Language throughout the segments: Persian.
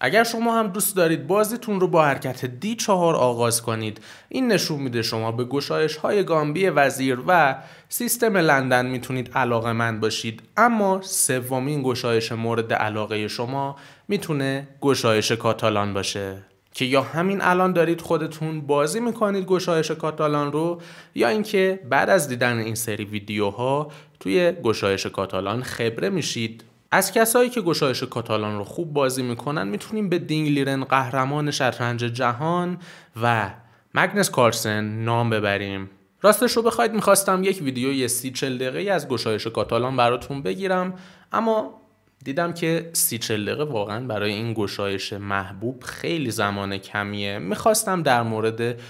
اگر شما هم دوست دارید بازیتون رو با حرکت دی چهار آغاز کنید این نشون میده شما به گشایش های گامبی وزیر و سیستم لندن میتونید علاقه من باشید اما سومین گشایش مورد علاقه شما میتونه گشایش کاتالان باشه که یا همین الان دارید خودتون بازی میکنید گشایش کاتالان رو یا اینکه بعد از دیدن این سری ویدیوها توی گشایش کاتالان خبره میشید از کسایی که گشایش کاتالان رو خوب بازی میکنن میتونیم به دینگلیرن قهرمان شطرنج جهان و مگنس کارسن نام ببریم راستش رو بخواید میخواستم یک ویدیوی سی چل دقیقه از گشایش کاتالان براتون بگیرم اما دیدم که سی چل دقیقه واقعا برای این گشایش محبوب خیلی زمان کمیه میخواستم در مورد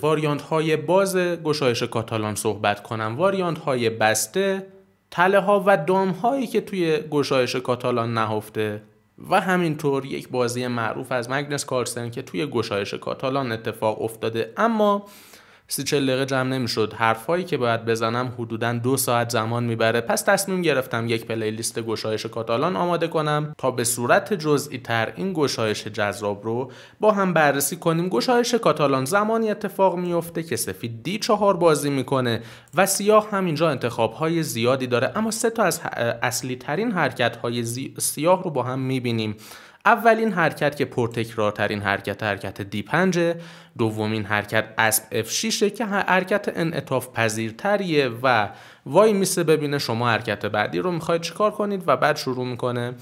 واریانت های باز گشایش کاتالان صحبت کنم واریانت های بسته تله ها و دام هایی که توی گشایش کاتالان نهفته و همینطور یک بازی معروف از مگنس کارسن که توی گشایش کاتالان اتفاق افتاده اما سی چل دقیقه جمع نمیشد حرفهایی که باید بزنم حدودا دو ساعت زمان میبره پس تصمیم گرفتم یک پلیلیست گشایش کاتالان آماده کنم تا به صورت جزئی تر این گشایش جذاب رو با هم بررسی کنیم گشایش کاتالان زمانی اتفاق میفته که سفید دی چهار بازی میکنه و سیاه هم اینجا انتخاب های زیادی داره اما سه تا از اصلی ترین حرکت های سیاه رو با هم میبینیم اولین حرکت که پرتکرارترین حرکت حرکت دی 5 دومین حرکت اسب F6 که حرکت انعطاف پذیرتریه و وای میسه ببینه شما حرکت بعدی رو میخواید چیکار کنید و بعد شروع میکنه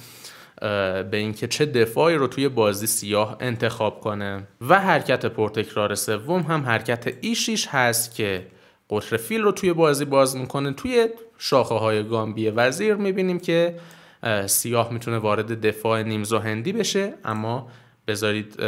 به اینکه چه دفاعی رو توی بازی سیاه انتخاب کنه و حرکت پرتکرار سوم هم حرکت E6 هست که قطر فیل رو توی بازی باز میکنه توی شاخه های گامبی وزیر میبینیم که سیاه میتونه وارد دفاع نیمزو هندی بشه اما بذارید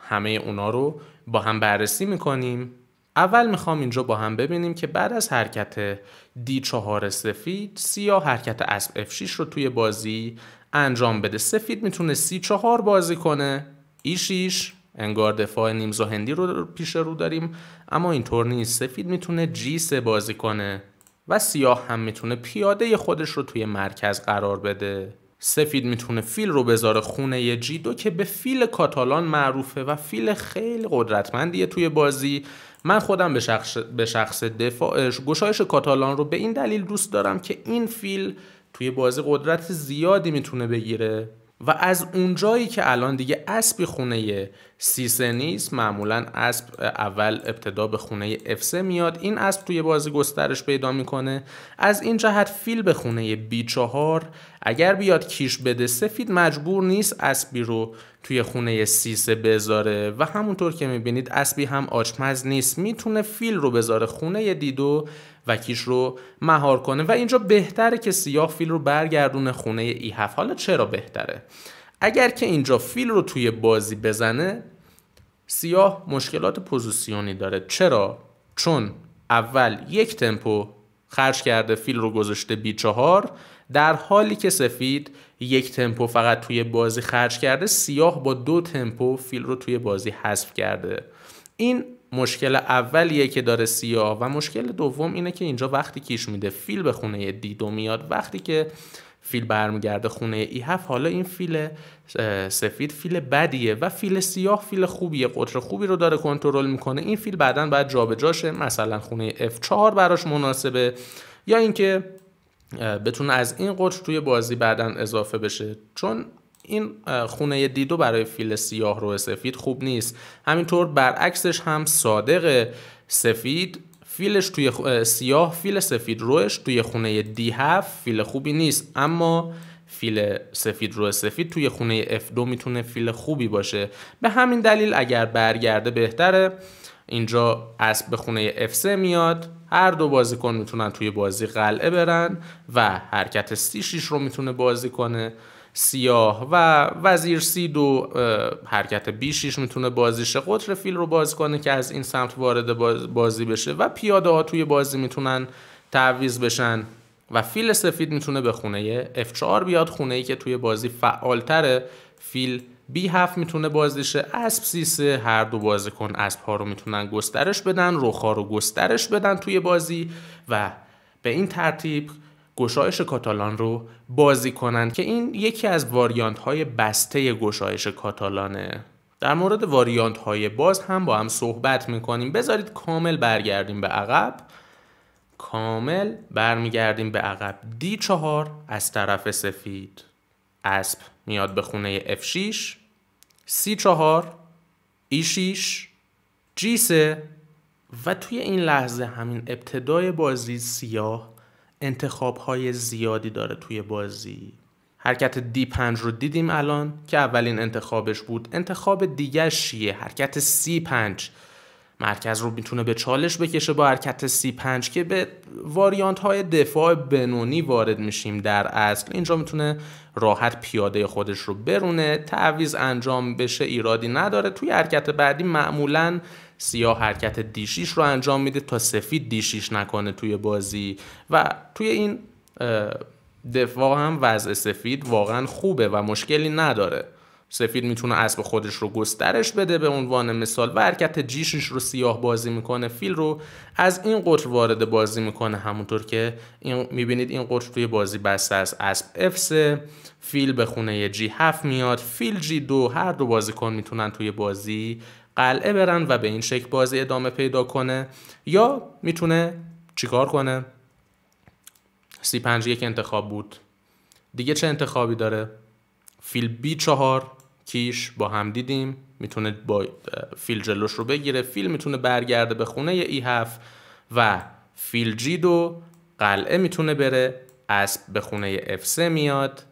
همه اونا رو با هم بررسی میکنیم اول میخوام اینجا با هم ببینیم که بعد از حرکت دی چهار سفید سیاه حرکت اسب F6 رو توی بازی انجام بده سفید میتونه سی چهار بازی کنه E6 انگار دفاع نیمزا هندی رو پیش رو داریم اما اینطور نیست سفید میتونه G3 بازی کنه و سیاه هم میتونه پیاده خودش رو توی مرکز قرار بده سفید میتونه فیل رو بذاره خونه جیدو که به فیل کاتالان معروفه و فیل خیلی قدرتمندیه توی بازی من خودم به شخص, به شخص دفاعش گشایش کاتالان رو به این دلیل دوست دارم که این فیل توی بازی قدرت زیادی میتونه بگیره و از اونجایی که الان دیگه اسبی خونه سیسه نیست معمولا اسب اول ابتدا به خونه افسه میاد این اسب توی بازی گسترش پیدا میکنه از این جهت فیل به خونه بی چهار اگر بیاد کیش بده سفید مجبور نیست اسبی رو توی خونه سیسه بذاره و همونطور که میبینید اسبی هم آچمز نیست میتونه فیل رو بذاره خونه دیدو وکیش رو مهار کنه و اینجا بهتره که سیاه فیل رو برگردونه خونه ای هفت حالا چرا بهتره اگر که اینجا فیل رو توی بازی بزنه سیاه مشکلات پوزیسیونی داره چرا چون اول یک تمپو خرج کرده فیل رو گذاشته بی چهار در حالی که سفید یک تمپو فقط توی بازی خرج کرده سیاه با دو تمپو فیل رو توی بازی حذف کرده این مشکل اولیه که داره سیاه و مشکل دوم اینه که اینجا وقتی کیش میده فیل به خونه دیدو میاد وقتی که فیل برمیگرده خونه ای هفت حالا این فیل سفید فیل بدیه و فیل سیاه فیل خوبیه قطر خوبی رو داره کنترل میکنه این فیل بعدا باید شه مثلا خونه F4 براش مناسبه یا اینکه بتونه از این قطر توی بازی بعدا اضافه بشه چون این خونه دیدو برای فیل سیاه رو سفید خوب نیست همینطور برعکسش هم صادق سفید فیلش توی سیاه فیل سفید روش توی خونه دی هفت فیل خوبی نیست اما فیل سفید رو سفید توی خونه F2 میتونه فیل خوبی باشه به همین دلیل اگر برگرده بهتره اینجا اسب به خونه F3 میاد هر دو بازیکن میتونن توی بازی قلعه برن و حرکت سی رو میتونه بازی کنه سیاه و وزیر سی دو حرکت بیشیش میتونه بازیش قطر فیل رو باز کنه که از این سمت وارد بازی بشه و پیاده ها توی بازی میتونن تعویز بشن و فیل سفید میتونه به خونه F4 بیاد خونه ای که توی بازی فعالتره فیل B7 میتونه بازیشه اسب C3 هر دو بازیکن اسب ها رو میتونن گسترش بدن ها رو گسترش بدن توی بازی و به این ترتیب گشایش کاتالان رو بازی کنند که این یکی از واریانت های بسته گشایش کاتالانه در مورد واریانت های باز هم با هم صحبت میکنیم بذارید کامل برگردیم به عقب کامل برمیگردیم به عقب دی 4 از طرف سفید اسب میاد به خونه F6 C4 E6 G3 و توی این لحظه همین ابتدای بازی سیاه انتخاب های زیادی داره توی بازی حرکت دی پنج رو دیدیم الان که اولین انتخابش بود انتخاب دیگه چیه حرکت سی پنج مرکز رو میتونه به چالش بکشه با حرکت سی پنج که به واریانت های دفاع بنونی وارد میشیم در اصل اینجا میتونه راحت پیاده خودش رو برونه تعویز انجام بشه ایرادی نداره توی حرکت بعدی معمولاً سیاه حرکت دیشیش رو انجام میده تا سفید دیشیش نکنه توی بازی و توی این دفاع هم وضع سفید واقعا خوبه و مشکلی نداره سفید میتونه اسب خودش رو گسترش بده به عنوان مثال و حرکت جیشش رو سیاه بازی میکنه فیل رو از این قطر وارد بازی میکنه همونطور که میبینید این قطر توی بازی بسته از اسب f فیل به خونه جی 7 میاد فیل جی 2 هر دو بازیکن میتونن توی بازی قلعه برن و به این شکل بازی ادامه پیدا کنه یا میتونه چیکار کنه سی پنج یک انتخاب بود دیگه چه انتخابی داره فیل بی چهار کیش با هم دیدیم میتونه با فیل جلوش رو بگیره فیل میتونه برگرده به خونه ای هف و فیل جی دو قلعه میتونه بره اسب به خونه اف سه میاد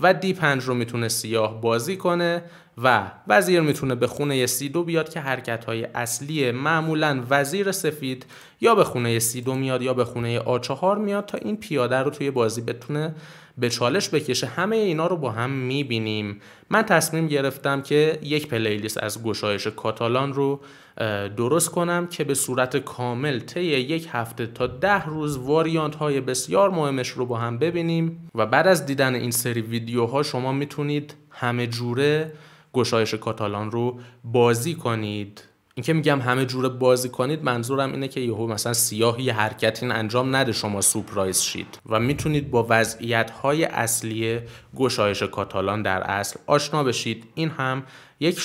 و دی 5 رو میتونه سیاه بازی کنه و وزیر میتونه به خونه سی بیاد که حرکت های اصلی معمولا وزیر سفید یا به خونه سی میاد یا به خونه آ چهار میاد تا این پیاده رو توی بازی بتونه به چالش بکشه همه اینا رو با هم میبینیم من تصمیم گرفتم که یک پلیلیست از گشایش کاتالان رو درست کنم که به صورت کامل طی یک هفته تا ده روز واریانت های بسیار مهمش رو با هم ببینیم و بعد از دیدن این سری ویدیوها شما میتونید همه جوره گشایش کاتالان رو بازی کنید اینکه میگم همه جور بازی کنید منظورم اینه که یهو مثلا سیاهی یه حرکت این انجام نده شما سوپرایز شید و میتونید با وضعیت های اصلی گشایش کاتالان در اصل آشنا بشید این هم یک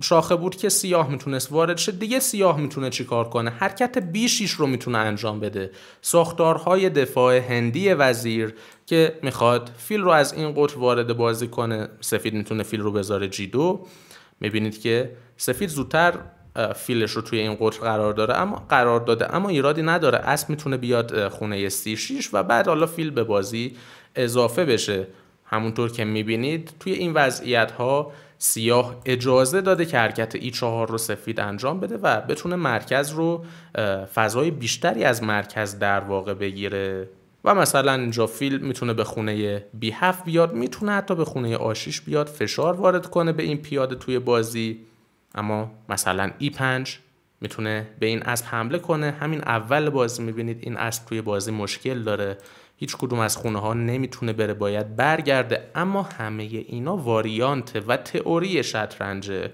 شاخه بود که سیاه میتونست وارد شه دیگه سیاه میتونه چیکار کنه حرکت بیشیش رو میتونه انجام بده ساختارهای دفاع هندی وزیر که میخواد فیل رو از این قطر وارد بازی کنه سفید میتونه فیل رو بذاره جی دو میبینید که سفید زودتر فیلش رو توی این قطر قرار داره اما قرار داده اما ایرادی نداره اسب میتونه بیاد خونه سی 6 و بعد حالا فیل به بازی اضافه بشه همونطور که میبینید توی این وضعیت ها سیاه اجازه داده که حرکت ای چهار رو سفید انجام بده و بتونه مرکز رو فضای بیشتری از مرکز در واقع بگیره و مثلا اینجا فیل میتونه به خونه بی 7 بیاد میتونه حتی به خونه آشیش بیاد فشار وارد کنه به این پیاده توی بازی اما مثلا ای 5 میتونه به این اسب حمله کنه همین اول بازی میبینید این اسب توی بازی مشکل داره هیچ کدوم از خونه ها نمیتونه بره باید برگرده اما همه اینا واریانته و تئوری شطرنجه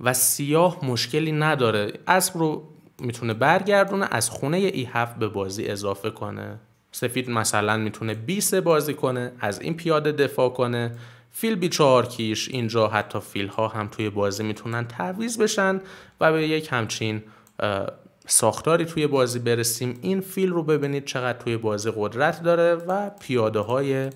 و سیاه مشکلی نداره اسب رو میتونه برگردونه از خونه ای 7 به بازی اضافه کنه سفید مثلا میتونه 20 بازی کنه از این پیاده دفاع کنه فیل بی چهار کیش اینجا حتی فیل ها هم توی بازی میتونن تعویز بشن و به یک همچین ساختاری توی بازی برسیم این فیل رو ببینید چقدر توی بازی قدرت داره و پیاده های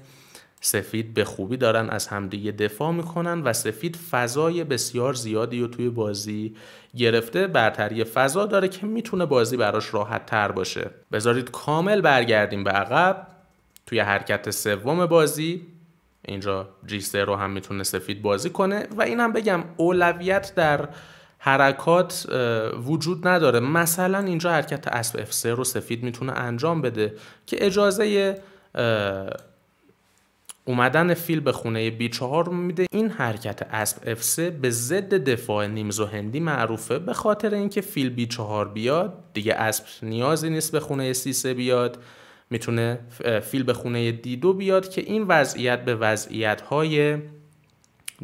سفید به خوبی دارن از همدیگه دفاع میکنن و سفید فضای بسیار زیادی رو توی بازی گرفته برتری فضا داره که میتونه بازی براش راحت تر باشه بذارید کامل برگردیم به عقب توی حرکت سوم بازی اینجا جی رو هم میتونه سفید بازی کنه و اینم بگم اولویت در حرکات وجود نداره مثلا اینجا حرکت اسب 3 رو سفید میتونه انجام بده که اجازه اومدن فیل به خونه B4 میده این حرکت اسب F3 به ضد دفاع نیمزو هندی معروفه به خاطر اینکه فیل B4 بیاد دیگه اسب نیازی نیست به خونه C3 بیاد میتونه فیل به خونه D2 بیاد که این وضعیت به وضعیت های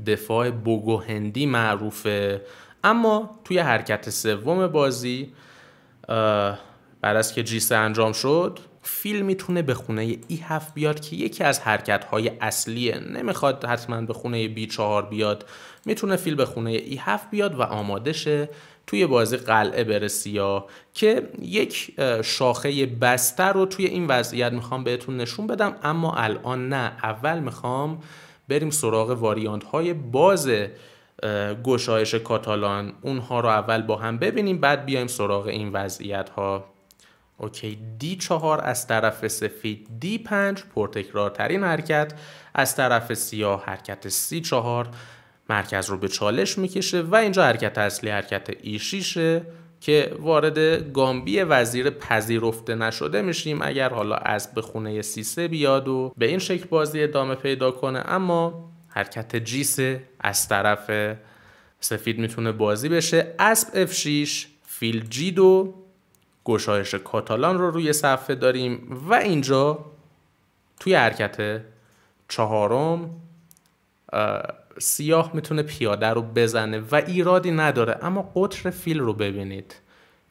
دفاع بوگو هندی معروفه اما توی حرکت سوم بازی بعد از که جیسه انجام شد فیل میتونه به خونه ای 7 بیاد که یکی از حرکت های اصلیه نمیخواد حتما به خونه بی 4 بیاد میتونه فیل به خونه ای 7 بیاد و آماده شه توی بازی قلعه بره سیاه که یک شاخه بستر رو توی این وضعیت میخوام بهتون نشون بدم اما الان نه اول میخوام بریم سراغ واریانت های باز گشایش کاتالان اونها رو اول با هم ببینیم بعد بیایم سراغ این وضعیت ها اوکی دی 4 از طرف سفید D5 ترین حرکت از طرف سیاه حرکت C4 مرکز رو به چالش میکشه و اینجا حرکت اصلی حرکت E6 که وارد گامبی وزیر پذیرفته نشده میشیم اگر حالا از به خونه سیسه بیاد و به این شکل بازی ادامه پیدا کنه اما حرکت جیسه از طرف سفید میتونه بازی بشه اسب F6 فیل جی 2 گشایش کاتالان رو روی صفحه داریم و اینجا توی حرکت چهارم سیاه میتونه پیاده رو بزنه و ایرادی نداره اما قطر فیل رو ببینید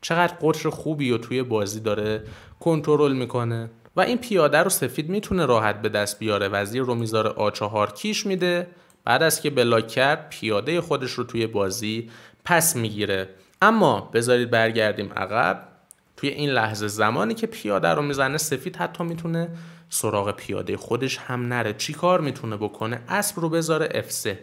چقدر قطر خوبی رو توی بازی داره کنترل میکنه و این پیاده رو سفید میتونه راحت به دست بیاره وزیر رو میذاره چهار کیش میده بعد از که بلاک کرد پیاده خودش رو توی بازی پس میگیره اما بذارید برگردیم عقب توی این لحظه زمانی که پیاده رو میزنه سفید حتی میتونه سراغ پیاده خودش هم نره چی کار میتونه بکنه اسب رو بذاره افسه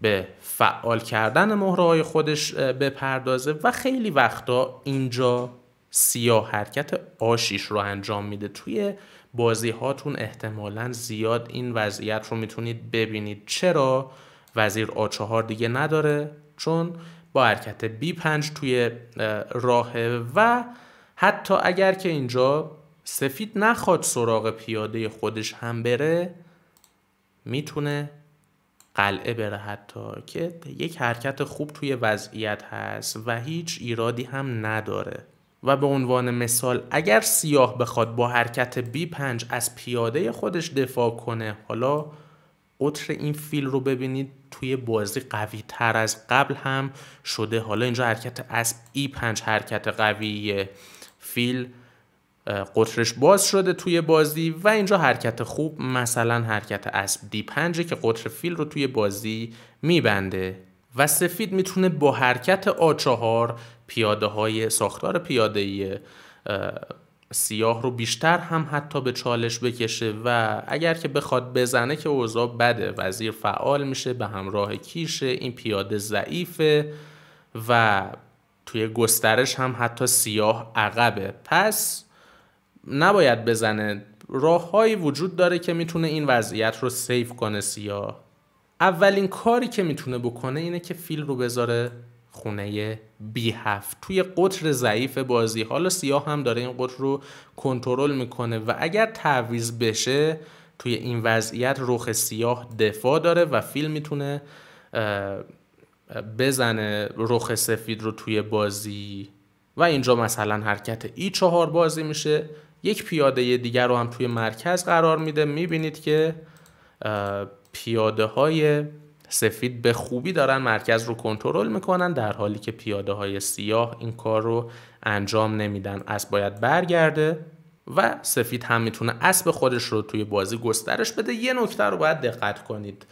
به فعال کردن مهرهای خودش بپردازه و خیلی وقتا اینجا سیاه حرکت آشیش رو انجام میده توی بازی هاتون احتمالا زیاد این وضعیت رو میتونید ببینید چرا وزیر آ4 دیگه نداره چون با حرکت بی 5 توی راهه و حتی اگر که اینجا سفید نخواد سراغ پیاده خودش هم بره میتونه قلعه بره حتی که یک حرکت خوب توی وضعیت هست و هیچ ایرادی هم نداره و به عنوان مثال اگر سیاه بخواد با حرکت B5 از پیاده خودش دفاع کنه حالا قطر این فیل رو ببینید توی بازی قوی تر از قبل هم شده حالا اینجا حرکت اسب E5 حرکت قویه فیل قطرش باز شده توی بازی و اینجا حرکت خوب مثلا حرکت اسب دی پنجه که قطر فیل رو توی بازی میبنده و سفید میتونه با حرکت آ4 پیاده های ساختار پیاده ای سیاه رو بیشتر هم حتی به چالش بکشه و اگر که بخواد بزنه که اوضاع بده وزیر فعال میشه به همراه کیشه این پیاده ضعیفه و توی گسترش هم حتی سیاه عقبه پس نباید بزنه راههایی وجود داره که میتونه این وضعیت رو سیف کنه سیاه اولین کاری که میتونه بکنه اینه که فیل رو بذاره خونه بی هفت توی قطر ضعیف بازی حالا سیاه هم داره این قطر رو کنترل میکنه و اگر تعویز بشه توی این وضعیت رخ سیاه دفاع داره و فیل میتونه بزنه رخ سفید رو توی بازی و اینجا مثلا حرکت ای چهار بازی میشه یک پیاده دیگر رو هم توی مرکز قرار میده میبینید که پیاده های سفید به خوبی دارن مرکز رو کنترل میکنن در حالی که پیاده های سیاه این کار رو انجام نمیدن از باید برگرده و سفید هم میتونه اسب خودش رو توی بازی گسترش بده یه نکته رو باید دقت کنید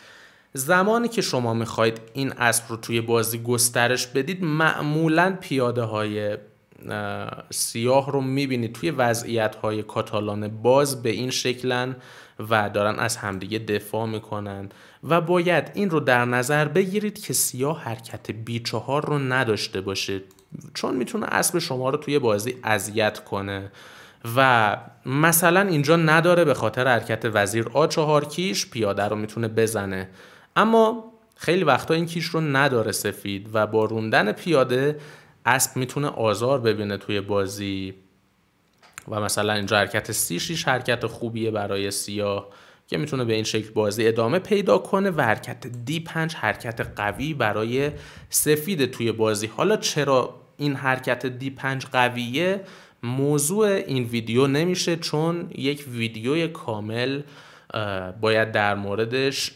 زمانی که شما میخواید این اسب رو توی بازی گسترش بدید معمولا پیاده های سیاه رو میبینید توی وضعیت های کاتالان باز به این شکلن و دارن از همدیگه دفاع میکنن و باید این رو در نظر بگیرید که سیاه حرکت بی چهار رو نداشته باشه چون میتونه اسب شما رو توی بازی اذیت کنه و مثلا اینجا نداره به خاطر حرکت وزیر آ چهار کیش پیاده رو میتونه بزنه اما خیلی وقتا این کیش رو نداره سفید و با روندن پیاده اسب میتونه آزار ببینه توی بازی و مثلا اینجا حرکت سی شیش حرکت خوبیه برای سیاه که میتونه به این شکل بازی ادامه پیدا کنه و حرکت دی پنج حرکت قوی برای سفید توی بازی حالا چرا این حرکت دی پنج قویه موضوع این ویدیو نمیشه چون یک ویدیوی کامل باید در موردش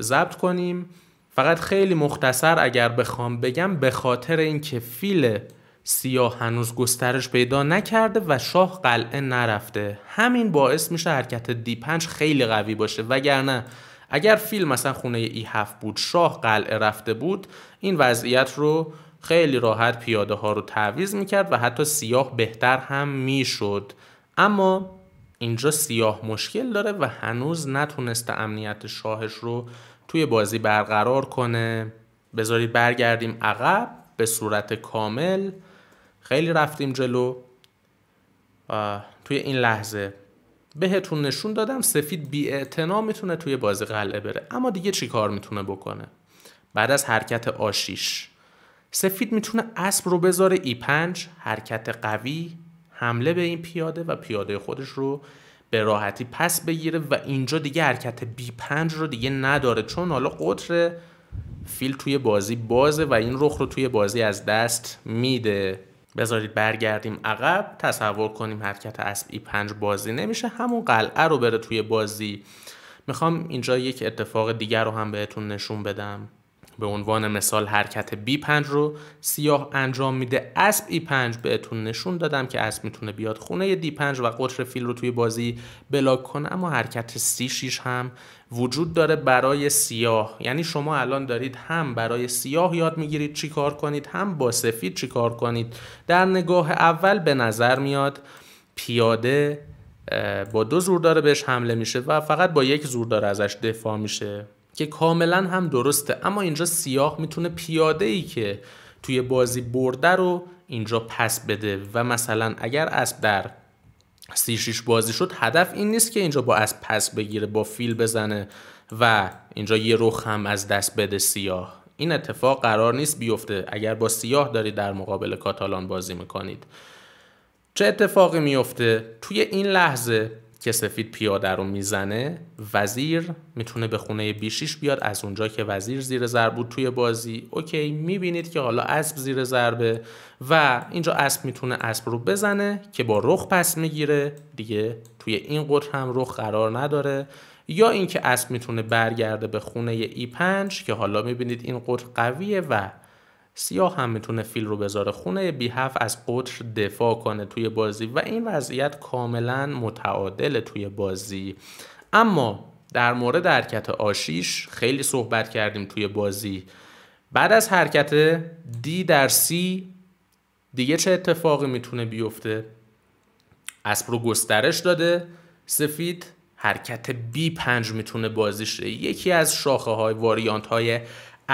ضبط کنیم فقط خیلی مختصر اگر بخوام بگم به خاطر اینکه فیل سیاه هنوز گسترش پیدا نکرده و شاه قلعه نرفته همین باعث میشه حرکت دی پنج خیلی قوی باشه وگرنه اگر فیل مثلا خونه ای هفت بود شاه قلعه رفته بود این وضعیت رو خیلی راحت پیاده ها رو تعویز میکرد و حتی سیاه بهتر هم میشد اما اینجا سیاه مشکل داره و هنوز نتونسته امنیت شاهش رو توی بازی برقرار کنه بذارید برگردیم عقب به صورت کامل خیلی رفتیم جلو توی این لحظه بهتون نشون دادم سفید بی میتونه توی بازی قلعه بره اما دیگه چی کار میتونه بکنه بعد از حرکت آشیش سفید میتونه اسب رو بذاره ای پنج حرکت قوی حمله به این پیاده و پیاده خودش رو به راحتی پس بگیره و اینجا دیگه حرکت بی پنج رو دیگه نداره چون حالا قطر فیل توی بازی بازه و این رخ رو توی بازی از دست میده بذارید برگردیم عقب تصور کنیم حرکت اسب ای 5 بازی نمیشه همون قلعه رو بره توی بازی میخوام اینجا یک اتفاق دیگر رو هم بهتون نشون بدم به عنوان مثال حرکت B5 رو سیاه انجام میده اسب E5 بهتون نشون دادم که اسب میتونه بیاد خونه D5 و قطر فیل رو توی بازی بلاک کنه اما حرکت C6 هم وجود داره برای سیاه یعنی شما الان دارید هم برای سیاه یاد میگیرید چی کار کنید هم با سفید چی کار کنید در نگاه اول به نظر میاد پیاده با دو زور داره بهش حمله میشه و فقط با یک زوردار ازش دفاع میشه که کاملا هم درسته اما اینجا سیاه میتونه پیاده ای که توی بازی برده رو اینجا پس بده و مثلا اگر اسب در سی شیش بازی شد هدف این نیست که اینجا با اسب پس بگیره با فیل بزنه و اینجا یه رخ هم از دست بده سیاه این اتفاق قرار نیست بیفته اگر با سیاه دارید در مقابل کاتالان بازی میکنید چه اتفاقی میفته توی این لحظه که سفید پیاده رو میزنه وزیر میتونه به خونه بیشیش بیاد از اونجا که وزیر زیر ضرب بود توی بازی اوکی میبینید که حالا اسب زیر ضربه و اینجا اسب میتونه اسب رو بزنه که با رخ پس میگیره دیگه توی این قطر هم رخ قرار نداره یا اینکه اسب میتونه برگرده به خونه ای 5 که حالا میبینید این قطر قویه و سیاه هم میتونه فیل رو بذاره خونه بی هفت از قطر دفاع کنه توی بازی و این وضعیت کاملا متعادل توی بازی اما در مورد حرکت آشیش خیلی صحبت کردیم توی بازی بعد از حرکت دی در سی دیگه چه اتفاقی میتونه بیفته اسب رو گسترش داده سفید حرکت بی پنج میتونه بازیشه یکی از شاخه های واریانت های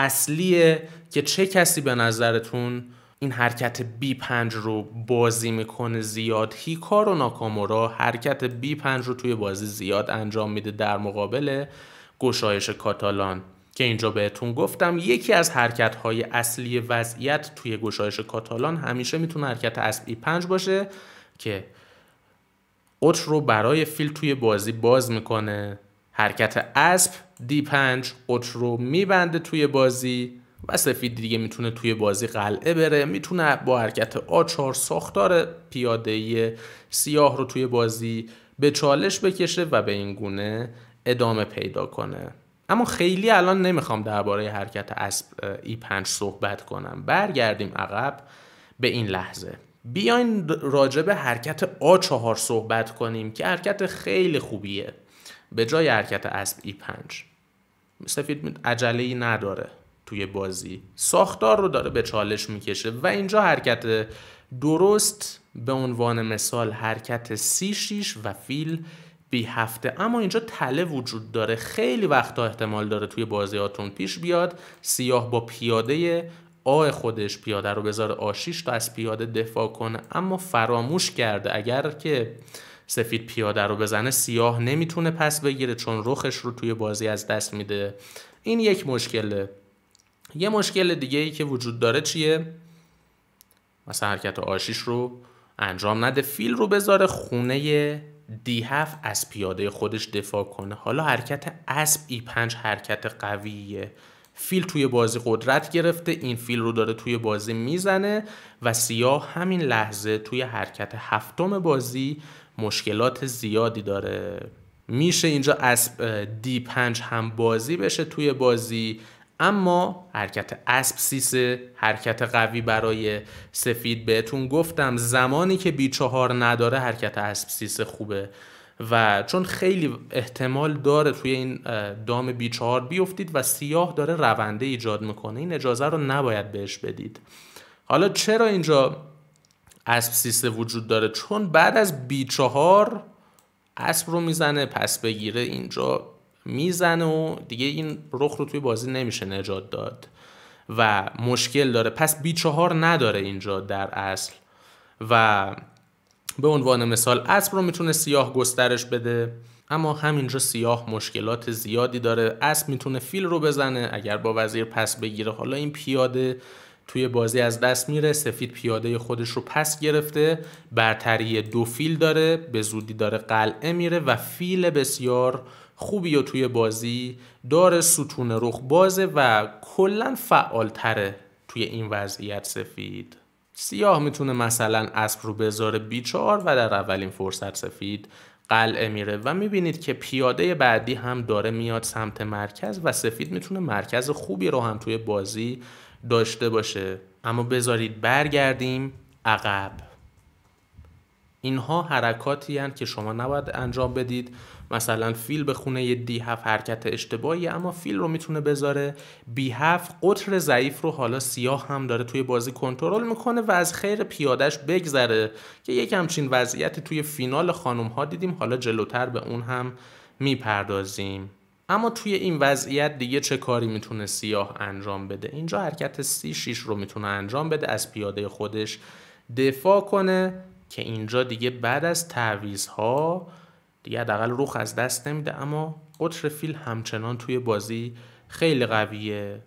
اصلیه که چه کسی به نظرتون این حرکت بی 5 رو بازی میکنه زیاد و ناکامورا حرکت بی 5 رو توی بازی زیاد انجام میده در مقابل گشایش کاتالان که اینجا بهتون گفتم یکی از حرکت های اصلی وضعیت توی گشایش کاتالان همیشه میتونه حرکت اسب 5 باشه که قطر رو برای فیل توی بازی باز میکنه حرکت اسب دی 5 قط رو میبنده توی بازی و سفید دیگه میتونه توی بازی قلعه بره میتونه با حرکت آ 4 ساختار پیاده سیاه رو توی بازی به چالش بکشه و به این گونه ادامه پیدا کنه اما خیلی الان نمیخوام درباره حرکت اسب ای 5 e صحبت کنم برگردیم عقب به این لحظه بیاین راجع به حرکت آ 4 صحبت کنیم که حرکت خیلی خوبیه به جای حرکت اسب ای 5 سفید عجله ای نداره توی بازی ساختار رو داره به چالش میکشه و اینجا حرکت درست به عنوان مثال حرکت سی شیش و فیل بی هفته اما اینجا تله وجود داره خیلی وقتا احتمال داره توی بازیاتون پیش بیاد سیاه با پیاده آ خودش پیاده رو بذاره آشیش تا از پیاده دفاع کنه اما فراموش کرده اگر که سفید پیاده رو بزنه سیاه نمیتونه پس بگیره چون رخش رو توی بازی از دست میده این یک مشکله یه مشکل دیگه ای که وجود داره چیه مثلا حرکت آشیش رو انجام نده فیل رو بذاره خونه دی هفت از پیاده خودش دفاع کنه حالا حرکت اسب ای پنج حرکت قویه فیل توی بازی قدرت گرفته این فیل رو داره توی بازی میزنه و سیاه همین لحظه توی حرکت هفتم بازی مشکلات زیادی داره میشه اینجا اسب دی 5 هم بازی بشه توی بازی اما حرکت اسب سیسه حرکت قوی برای سفید بهتون گفتم زمانی که بی چهار نداره حرکت اسب سیسه خوبه و چون خیلی احتمال داره توی این دام بی چهار بیفتید و سیاه داره رونده ایجاد میکنه این اجازه رو نباید بهش بدید حالا چرا اینجا اسب سیسته وجود داره چون بعد از بی چهار اسب رو میزنه پس بگیره اینجا میزنه و دیگه این رخ رو توی بازی نمیشه نجات داد و مشکل داره پس بی چهار نداره اینجا در اصل و به عنوان مثال اسب رو میتونه سیاه گسترش بده اما همینجا سیاه مشکلات زیادی داره اسب میتونه فیل رو بزنه اگر با وزیر پس بگیره حالا این پیاده توی بازی از دست میره سفید پیاده خودش رو پس گرفته برتری دو فیل داره به زودی داره قلعه میره و فیل بسیار خوبی و توی بازی داره ستون رخ بازه و کلا فعالتره توی این وضعیت سفید سیاه میتونه مثلا اسب رو بذاره بیچار و در اولین فرصت سفید قلعه میره و میبینید که پیاده بعدی هم داره میاد سمت مرکز و سفید میتونه مرکز خوبی رو هم توی بازی داشته باشه اما بذارید برگردیم عقب اینها حرکاتی هستند که شما نباید انجام بدید مثلا فیل به خونه دی هف حرکت اشتباهی اما فیل رو میتونه بذاره بی هف قطر ضعیف رو حالا سیاه هم داره توی بازی کنترل میکنه و از خیر پیادش بگذره که یک همچین وضعیتی توی فینال خانم ها دیدیم حالا جلوتر به اون هم میپردازیم اما توی این وضعیت دیگه چه کاری میتونه سیاه انجام بده اینجا حرکت سی 6 رو میتونه انجام بده از پیاده خودش دفاع کنه که اینجا دیگه بعد از تعویض ها دیگه حداقل روخ از دست نمیده اما قطر فیل همچنان توی بازی خیلی قویه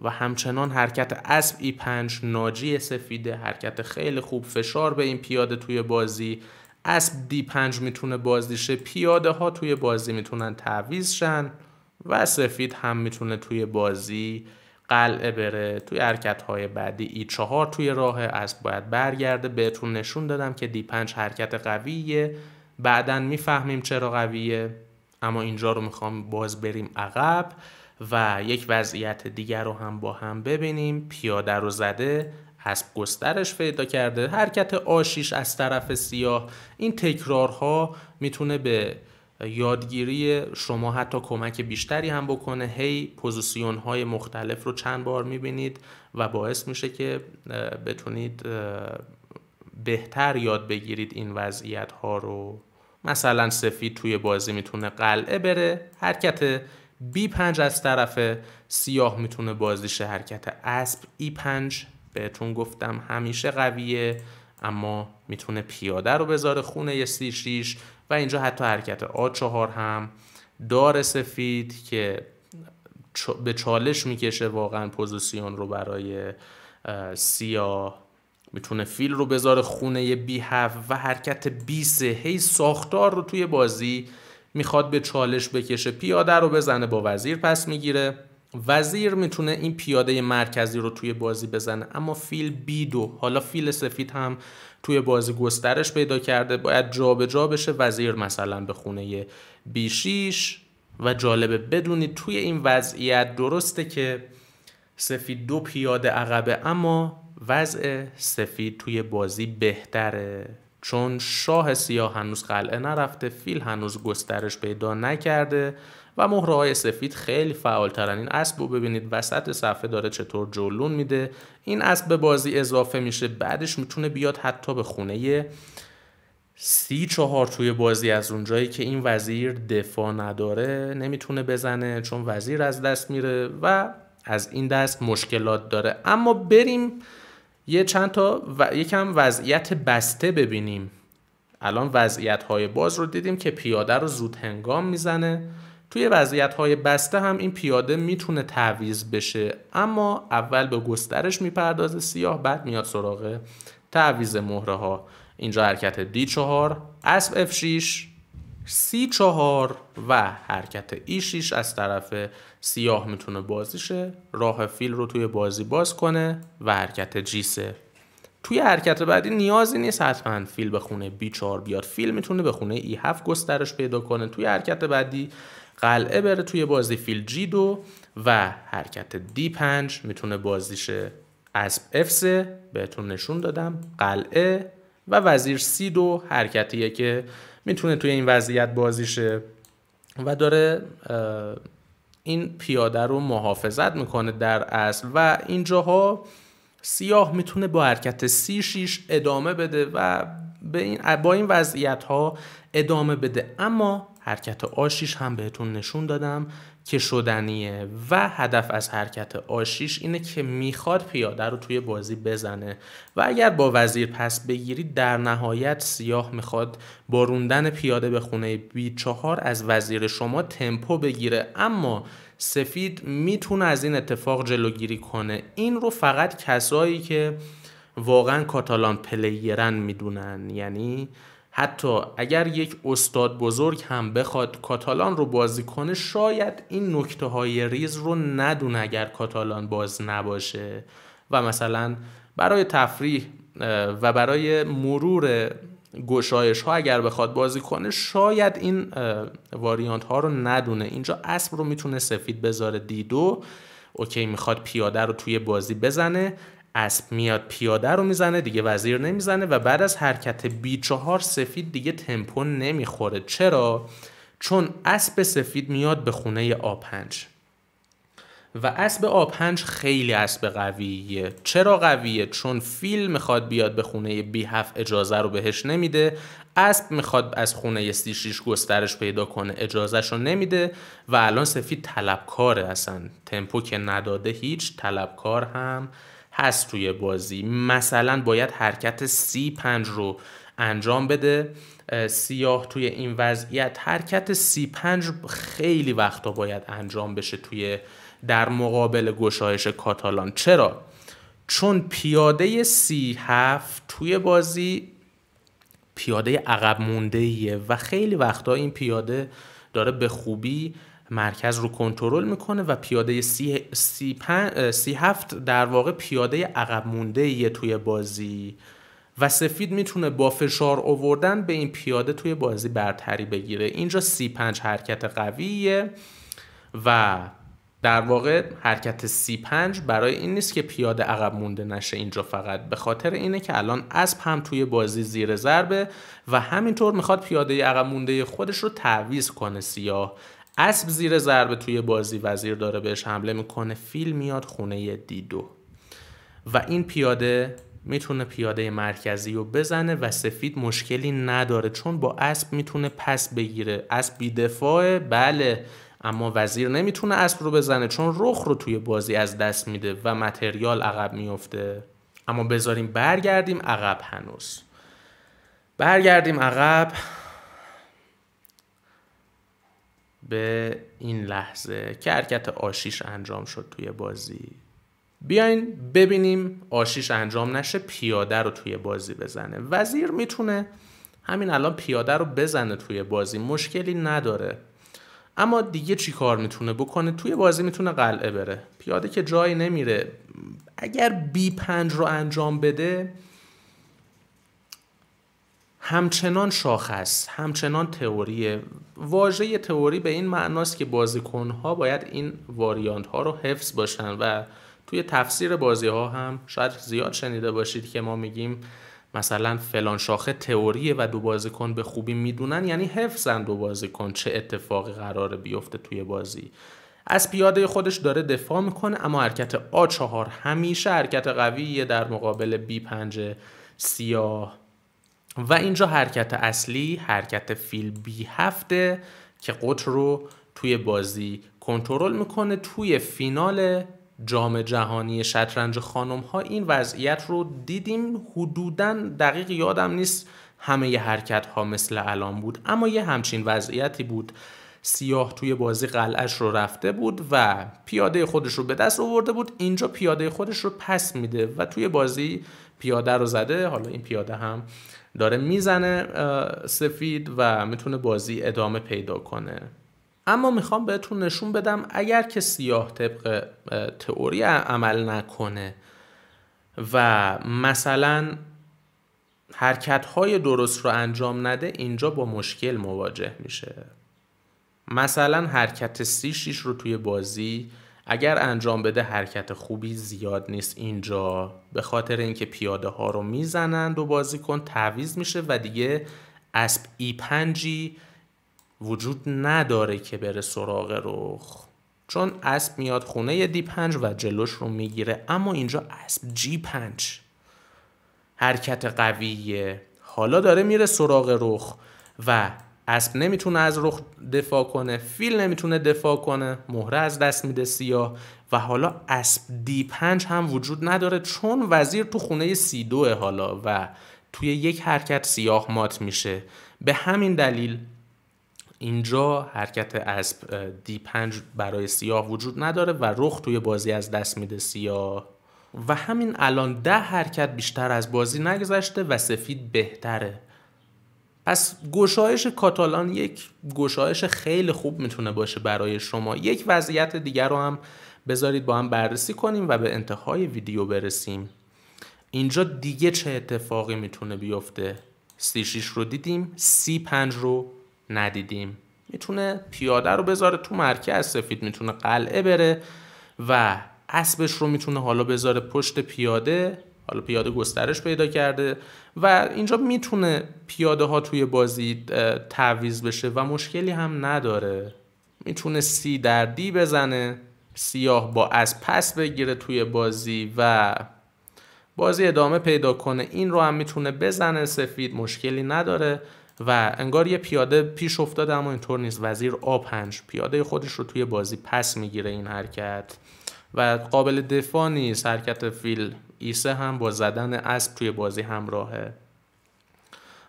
و همچنان حرکت اسب ای 5 ناجی سفیده حرکت خیلی خوب فشار به این پیاده توی بازی اسب دی 5 میتونه بازیشه پیاده ها توی بازی میتونن تعویز شن و سفید هم میتونه توی بازی قلعه بره توی حرکت های بعدی ای چهار توی راه از باید برگرده بهتون نشون دادم که دی پنج حرکت قویه بعدا میفهمیم چرا قویه اما اینجا رو میخوام باز بریم عقب و یک وضعیت دیگر رو هم با هم ببینیم پیاده رو زده اسب گسترش پیدا کرده حرکت آشیش از طرف سیاه این تکرارها میتونه به یادگیری شما حتی کمک بیشتری هم بکنه هی پوزیسیون های مختلف رو چند بار میبینید و باعث میشه که بتونید بهتر یاد بگیرید این وضعیت ها رو مثلا سفید توی بازی میتونه قلعه بره حرکت B5 از طرف سیاه میتونه بازیش حرکت اسب ای 5 بهتون گفتم همیشه قویه اما میتونه پیاده رو بذاره خونه سی6، و اینجا حتی حرکت آ 4 هم دار سفید که به چالش میکشه واقعا پوزیسیون رو برای سیاه میتونه فیل رو بذاره خونه بی هفت و حرکت بی هی ساختار رو توی بازی میخواد به چالش بکشه پیاده رو بزنه با وزیر پس میگیره وزیر میتونه این پیاده مرکزی رو توی بازی بزنه اما فیل بی دو حالا فیل سفید هم توی بازی گسترش پیدا کرده باید جابجا جا بشه وزیر مثلا به خونه بی و جالبه بدونید توی این وضعیت درسته که سفید دو پیاده عقبه اما وضع سفید توی بازی بهتره چون شاه سیاه هنوز قلعه نرفته فیل هنوز گسترش پیدا نکرده و مهره های سفید خیلی فعالترن این اسب رو ببینید وسط صفحه داره چطور جلون میده این اسب به بازی اضافه میشه بعدش میتونه بیاد حتی به خونه سی چهار توی بازی از اونجایی که این وزیر دفاع نداره نمیتونه بزنه چون وزیر از دست میره و از این دست مشکلات داره اما بریم یه چند تا و... یکم وضعیت بسته ببینیم الان وضعیت های باز رو دیدیم که پیاده رو زود هنگام میزنه توی وضعیت های بسته هم این پیاده میتونه تعویز بشه اما اول به گسترش میپردازه سیاه بعد میاد سراغ تعویز مهره ها اینجا حرکت D4 اسب F6 C4 و حرکت E6 از طرف سیاه میتونه بازیشه راه فیل رو توی بازی باز کنه و حرکت G3 توی حرکت بعدی نیازی نیست حتما فیل به خونه B4 بیاد فیل میتونه به خونه E7 گسترش پیدا کنه توی حرکت بعدی قلعه بره توی بازی فیل جی دو و حرکت دی 5 میتونه بازیش اسب افسه بهتون نشون دادم قلعه و وزیر سی دو حرکتیه که میتونه توی این وضعیت بازیشه و داره این پیاده رو محافظت میکنه در اصل و اینجاها سیاه میتونه با حرکت سی شیش ادامه بده و به این با این وضعیت ها ادامه بده اما حرکت آشیش هم بهتون نشون دادم که شدنیه و هدف از حرکت آشیش اینه که میخواد پیاده رو توی بازی بزنه و اگر با وزیر پس بگیرید در نهایت سیاه میخواد با روندن پیاده به خونه بی چهار از وزیر شما تمپو بگیره اما سفید میتونه از این اتفاق جلوگیری کنه این رو فقط کسایی که واقعا کاتالان پلیرن میدونن یعنی حتی اگر یک استاد بزرگ هم بخواد کاتالان رو بازی کنه شاید این نکته های ریز رو ندونه اگر کاتالان باز نباشه و مثلا برای تفریح و برای مرور گشایش ها اگر بخواد بازی کنه شاید این واریانت ها رو ندونه اینجا اسب رو میتونه سفید بذاره دیدو اوکی میخواد پیاده رو توی بازی بزنه اسب میاد پیاده رو میزنه دیگه وزیر نمیزنه و بعد از حرکت بی چهار سفید دیگه تمپو نمیخوره چرا؟ چون اسب سفید میاد به خونه آپنج و اسب آپنج خیلی اسب قویه چرا قویه چون فیل میخواد بیاد به خونه بی هفت اجازه رو بهش نمیده اسب میخواد از خونه سی شیش گسترش پیدا کنه اجازهش رو نمیده و الان سفید طلبکاره اصلا تمپو که نداده هیچ طلبکار هم هست توی بازی مثلا باید حرکت C5 رو انجام بده سیاه توی این وضعیت حرکت C5 خیلی وقتا باید انجام بشه توی در مقابل گشایش کاتالان چرا؟ چون پیاده C7 توی بازی پیاده عقب مونده و خیلی وقتا این پیاده داره به خوبی مرکز رو کنترل میکنه و پیاده سی, هفت در واقع پیاده عقب مونده یه توی بازی و سفید میتونه با فشار آوردن به این پیاده توی بازی برتری بگیره اینجا سی پنج حرکت قویه و در واقع حرکت سی پنج برای این نیست که پیاده عقب مونده نشه اینجا فقط به خاطر اینه که الان اسب هم توی بازی زیر ضربه و همینطور میخواد پیاده عقب مونده خودش رو تعویز کنه سیاه اسب زیر ضربه توی بازی وزیر داره بهش حمله میکنه فیل میاد خونه دیدو و این پیاده میتونه پیاده مرکزی رو بزنه و سفید مشکلی نداره چون با اسب میتونه پس بگیره اسب دفاعه بله اما وزیر نمیتونه اسب رو بزنه چون رخ رو توی بازی از دست میده و متریال عقب میفته اما بذاریم برگردیم عقب هنوز برگردیم عقب به این لحظه که حرکت آشیش انجام شد توی بازی بیاین ببینیم آشیش انجام نشه پیاده رو توی بازی بزنه وزیر میتونه همین الان پیاده رو بزنه توی بازی مشکلی نداره اما دیگه چی کار میتونه بکنه توی بازی میتونه قلعه بره پیاده که جایی نمیره اگر بی پنج رو انجام بده همچنان شاخص همچنان تئوری واژه تئوری به این معناست که بازیکنها باید این واریانت ها رو حفظ باشن و توی تفسیر بازی ها هم شاید زیاد شنیده باشید که ما میگیم مثلا فلان شاخه تئوریه و دو بازیکن به خوبی میدونن یعنی حفظن دو بازیکن چه اتفاقی قراره بیفته توی بازی از پیاده خودش داره دفاع میکنه اما حرکت آ چهار همیشه حرکت قویه در مقابل بی پنج سیاه و اینجا حرکت اصلی حرکت فیل بی هفته که قطر رو توی بازی کنترل میکنه توی فینال جام جهانی شطرنج خانم ها این وضعیت رو دیدیم حدودا دقیق یادم نیست همه ی حرکت ها مثل الان بود اما یه همچین وضعیتی بود سیاه توی بازی قلعش رو رفته بود و پیاده خودش رو به دست آورده بود اینجا پیاده خودش رو پس میده و توی بازی پیاده رو زده حالا این پیاده هم داره میزنه سفید و میتونه بازی ادامه پیدا کنه اما میخوام بهتون نشون بدم اگر که سیاه طبق تئوری عمل نکنه و مثلا حرکت های درست رو انجام نده اینجا با مشکل مواجه میشه مثلا حرکت سی شیش رو توی بازی اگر انجام بده حرکت خوبی زیاد نیست اینجا به خاطر اینکه پیاده ها رو میزنند و بازیکن تعویز میشه و دیگه اسب ای پنجی وجود نداره که بره سراغ رخ چون اسب میاد خونه دی پنج و جلوش رو میگیره اما اینجا اسب جی پنج حرکت قویه حالا داره میره سراغ رخ و اسب نمیتونه از رخ دفاع کنه فیل نمیتونه دفاع کنه مهره از دست میده سیاه و حالا اسب دی پنج هم وجود نداره چون وزیر تو خونه سی دوه حالا و توی یک حرکت سیاه مات میشه به همین دلیل اینجا حرکت اسب دی پنج برای سیاه وجود نداره و رخ توی بازی از دست میده سیاه و همین الان ده حرکت بیشتر از بازی نگذشته و سفید بهتره پس گشایش کاتالان یک گشایش خیلی خوب میتونه باشه برای شما یک وضعیت دیگر رو هم بذارید با هم بررسی کنیم و به انتهای ویدیو برسیم اینجا دیگه چه اتفاقی میتونه بیفته سی 6 رو دیدیم سی 5 رو ندیدیم میتونه پیاده رو بذاره تو مرکز سفید میتونه قلعه بره و اسبش رو میتونه حالا بذاره پشت پیاده حالا پیاده گسترش پیدا کرده و اینجا میتونه پیاده ها توی بازی تعویز بشه و مشکلی هم نداره میتونه سی در دی بزنه سیاه با از پس بگیره توی بازی و بازی ادامه پیدا کنه این رو هم میتونه بزنه سفید مشکلی نداره و انگار یه پیاده پیش افتاده اما اینطور نیست وزیر آ 5 پیاده خودش رو توی بازی پس میگیره این حرکت و قابل دفاع نیست حرکت فیل ایسه هم با زدن اسب توی بازی همراهه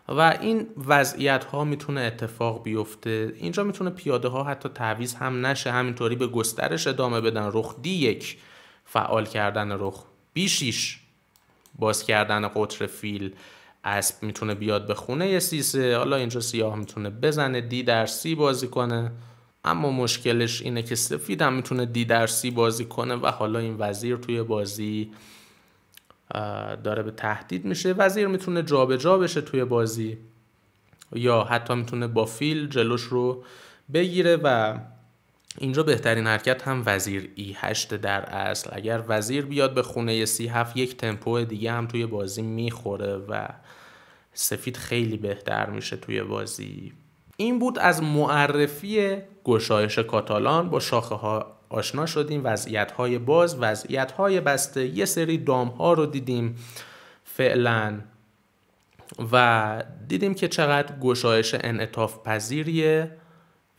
و این وضعیت ها میتونه اتفاق بیفته اینجا میتونه پیاده ها حتی تعویز هم نشه همینطوری به گسترش ادامه بدن رخ دی یک فعال کردن رخ بی باز کردن قطر فیل اسب میتونه بیاد به خونه سیسه حالا اینجا سیاه میتونه بزنه دی در سی بازی کنه اما مشکلش اینه که سفید هم میتونه دی در سی بازی کنه و حالا این وزیر توی بازی داره به تهدید میشه وزیر میتونه جابجا جا بشه توی بازی یا حتی میتونه با فیل جلوش رو بگیره و اینجا بهترین حرکت هم وزیر ای 8 در اصل اگر وزیر بیاد به خونه سی هفت یک تمپو دیگه هم توی بازی میخوره و سفید خیلی بهتر میشه توی بازی این بود از معرفی گشایش کاتالان با شاخه ها آشنا شدیم وضعیت های باز وضعیت های بسته یه سری دام ها رو دیدیم فعلا و دیدیم که چقدر گشایش انعطاف پذیریه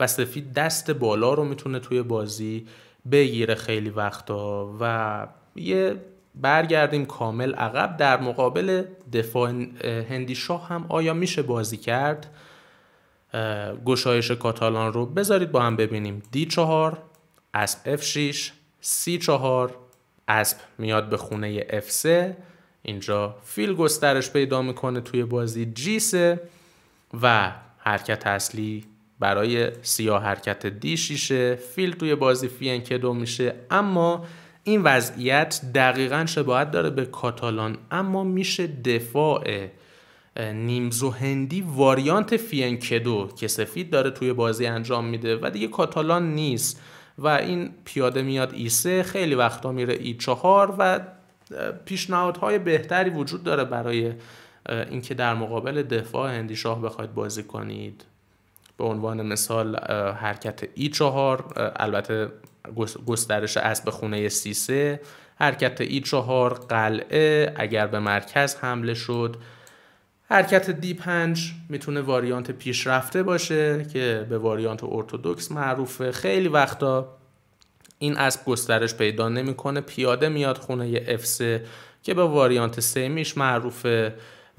و سفید دست بالا رو میتونه توی بازی بگیره خیلی وقتا و یه برگردیم کامل عقب در مقابل دفاع هندی شاه هم آیا میشه بازی کرد گشایش کاتالان رو بذارید با هم ببینیم دی چهار اسب F6 C4 اسب میاد به خونه F3 اینجا فیل گسترش پیدا میکنه توی بازی G3 و حرکت اصلی برای سیاه حرکت D6 فیل توی بازی فین 2 میشه اما این وضعیت دقیقا شباهت داره به کاتالان اما میشه دفاع نیمزو هندی واریانت فینکدو که سفید داره توی بازی انجام میده و دیگه کاتالان نیست و این پیاده میاد ای e سه خیلی وقتا میره e ای 4 و پیشنهادهای بهتری وجود داره برای اینکه در مقابل دفاع هندی شاه بخواید بازی کنید به عنوان مثال حرکت ای e چهار البته گسترش اسب خونه سی سه حرکت ای چهار قلعه اگر به مرکز حمله شد حرکت دی 5 میتونه واریانت پیشرفته باشه که به واریانت ارتودکس معروفه خیلی وقتا این اسب گسترش پیدا نمیکنه پیاده میاد خونه F3 که به واریانت سیمیش معروفه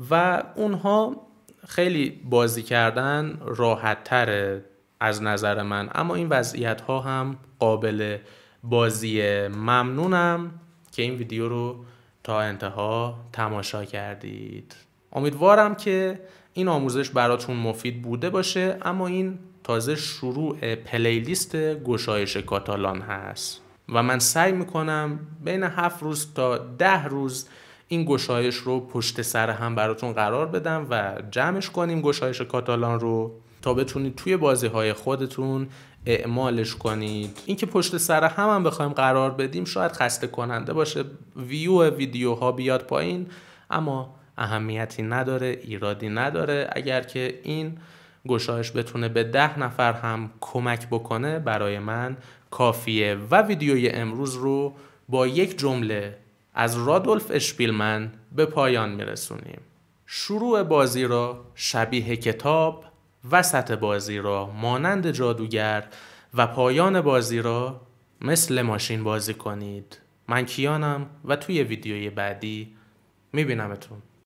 و اونها خیلی بازی کردن راحت تره از نظر من اما این وضعیت ها هم قابل بازیه ممنونم که این ویدیو رو تا انتها تماشا کردید امیدوارم که این آموزش براتون مفید بوده باشه اما این تازه شروع پلیلیست گشایش کاتالان هست و من سعی میکنم بین هفت روز تا ده روز این گشایش رو پشت سر هم براتون قرار بدم و جمعش کنیم گشایش کاتالان رو تا بتونید توی بازی های خودتون اعمالش کنید اینکه پشت سر هم هم بخوایم قرار بدیم شاید خسته کننده باشه ویو ویدیوها بیاد پایین اما اهمیتی نداره ایرادی نداره اگر که این گشایش بتونه به ده نفر هم کمک بکنه برای من کافیه و ویدیوی امروز رو با یک جمله از رادولف اشپیلمن به پایان میرسونیم شروع بازی را شبیه کتاب وسط بازی را مانند جادوگر و پایان بازی را مثل ماشین بازی کنید من کیانم و توی ویدیوی بعدی میبینمتون